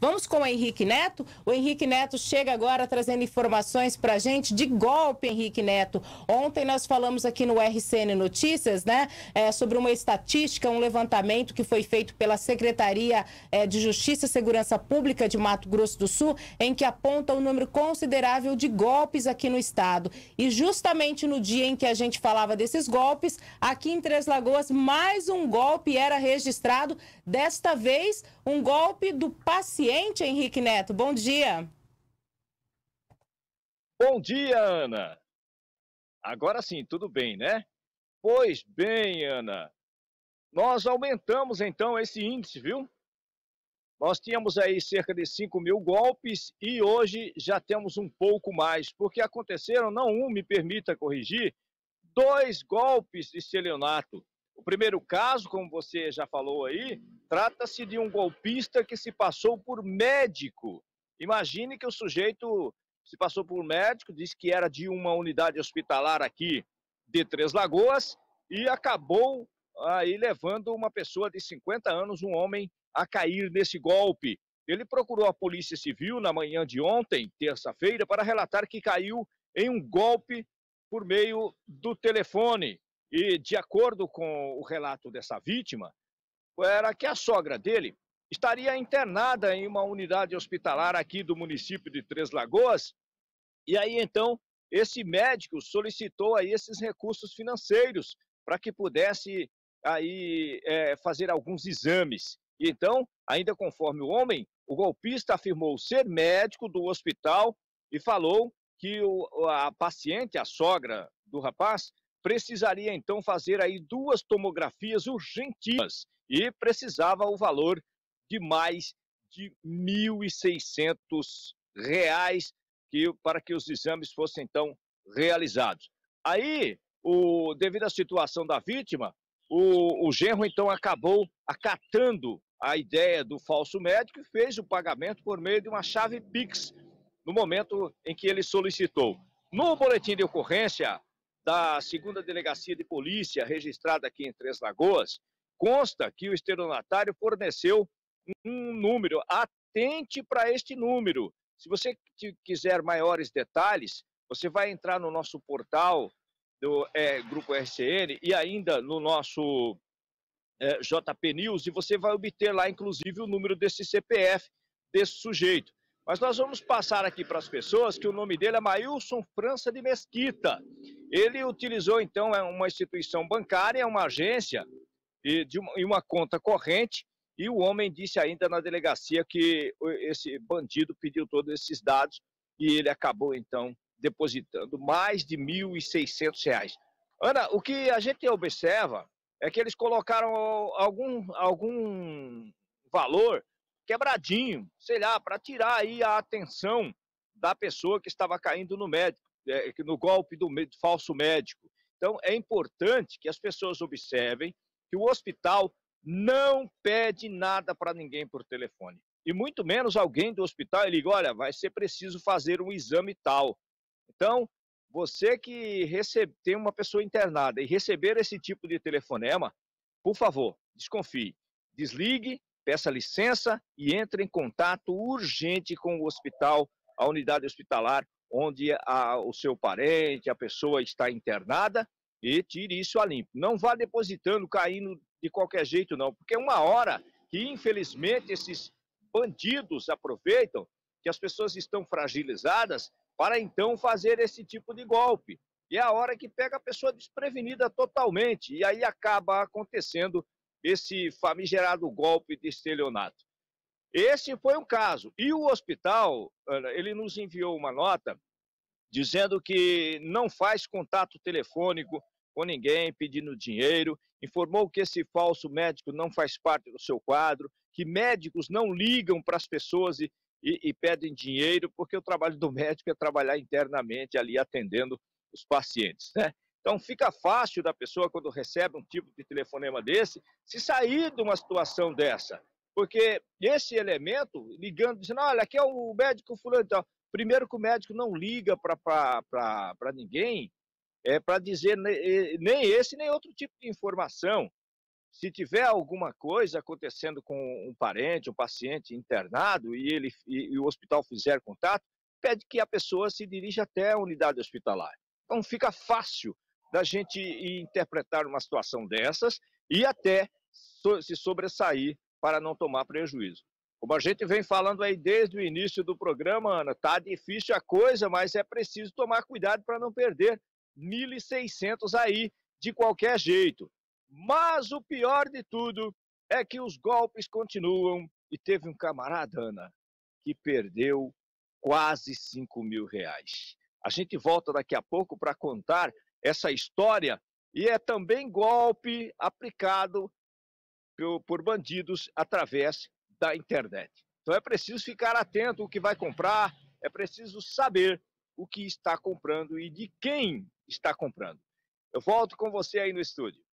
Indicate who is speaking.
Speaker 1: Vamos com o Henrique Neto. O Henrique Neto chega agora trazendo informações para a gente de golpe, Henrique Neto. Ontem nós falamos aqui no RCN Notícias, né, é, sobre uma estatística, um levantamento que foi feito pela Secretaria é, de Justiça e Segurança Pública de Mato Grosso do Sul, em que aponta um número considerável de golpes aqui no estado. E justamente no dia em que a gente falava desses golpes, aqui em Três Lagoas, mais um golpe era registrado, desta vez um golpe do paciente, Henrique Neto. Bom dia. Bom dia, Ana. Agora sim, tudo bem, né? Pois bem, Ana. Nós aumentamos então esse índice, viu? Nós tínhamos aí cerca de 5 mil golpes e hoje já temos um pouco mais, porque aconteceram, não um, me permita corrigir, dois golpes de celionato. O primeiro caso, como você já falou aí, trata-se de um golpista que se passou por médico. Imagine que o sujeito se passou por médico, disse que era de uma unidade hospitalar aqui de Três Lagoas e acabou aí levando uma pessoa de 50 anos, um homem, a cair nesse golpe. Ele procurou a Polícia Civil na manhã de ontem, terça-feira, para relatar que caiu em um golpe por meio do telefone. E, de acordo com o relato dessa vítima, era que a sogra dele estaria internada em uma unidade hospitalar aqui do município de Três Lagoas. E aí, então, esse médico solicitou aí esses recursos financeiros para que pudesse aí é, fazer alguns exames. E então, ainda conforme o homem, o golpista afirmou ser médico do hospital e falou que o, a paciente, a sogra do rapaz, precisaria então fazer aí duas tomografias urgentíssimas e precisava o valor de mais de R$ 1.600 que, para que os exames fossem então realizados. Aí, o, devido à situação da vítima, o, o genro então acabou acatando a ideia do falso médico e fez o pagamento por meio de uma chave Pix no momento em que ele solicitou. No boletim de ocorrência, da segunda delegacia de polícia registrada aqui em Três Lagoas, consta que o estelionatário forneceu um número. Atente para este número. Se você quiser maiores detalhes, você vai entrar no nosso portal do é, Grupo RCN e ainda no nosso é, JP News e você vai obter lá, inclusive, o número desse CPF desse sujeito. Mas nós vamos passar aqui para as pessoas que o nome dele é Mailson França de Mesquita. Ele utilizou, então, é uma instituição bancária, uma agência e, de uma, e uma conta corrente, e o homem disse ainda na delegacia que esse bandido pediu todos esses dados e ele acabou, então, depositando mais de R$ 1.600. Ana, o que a gente observa é que eles colocaram algum, algum valor quebradinho, sei lá, para tirar aí a atenção da pessoa que estava caindo no médico é, no golpe do, do falso médico. Então, é importante que as pessoas observem que o hospital não pede nada para ninguém por telefone. E muito menos alguém do hospital liga: olha, vai ser preciso fazer um exame tal. Então, você que recebe, tem uma pessoa internada e receber esse tipo de telefonema, por favor, desconfie. Desligue, peça licença e entre em contato urgente com o hospital, a unidade hospitalar onde a, o seu parente, a pessoa está internada e tire isso a limpo. Não vá depositando, caindo de qualquer jeito, não, porque é uma hora que, infelizmente, esses bandidos aproveitam que as pessoas estão fragilizadas para então fazer esse tipo de golpe. E é a hora que pega a pessoa desprevenida totalmente, e aí acaba acontecendo esse famigerado golpe de estelionato. Esse foi um caso. E o hospital, ele nos enviou uma nota dizendo que não faz contato telefônico com ninguém pedindo dinheiro, informou que esse falso médico não faz parte do seu quadro, que médicos não ligam para as pessoas e, e, e pedem dinheiro, porque o trabalho do médico é trabalhar internamente ali atendendo os pacientes, né? Então fica fácil da pessoa, quando recebe um tipo de telefonema desse, se sair de uma situação dessa. Porque esse elemento, ligando, dizendo, olha, aqui é o médico fulano e tal. Primeiro que o médico não liga para ninguém é, para dizer nem esse nem outro tipo de informação. Se tiver alguma coisa acontecendo com um parente, um paciente internado e, ele, e, e o hospital fizer contato, pede que a pessoa se dirija até a unidade hospitalar. Então fica fácil da gente interpretar uma situação dessas e até so, se sobressair para não tomar prejuízo. Como a gente vem falando aí desde o início do programa, Ana, tá difícil a coisa, mas é preciso tomar cuidado para não perder 1.600 aí de qualquer jeito. Mas o pior de tudo é que os golpes continuam e teve um camarada, Ana, que perdeu quase 5 mil reais. A gente volta daqui a pouco para contar essa história e é também golpe aplicado por bandidos através da internet. Então é preciso ficar atento o que vai comprar, é preciso saber o que está comprando e de quem está comprando. Eu volto com você aí no estúdio.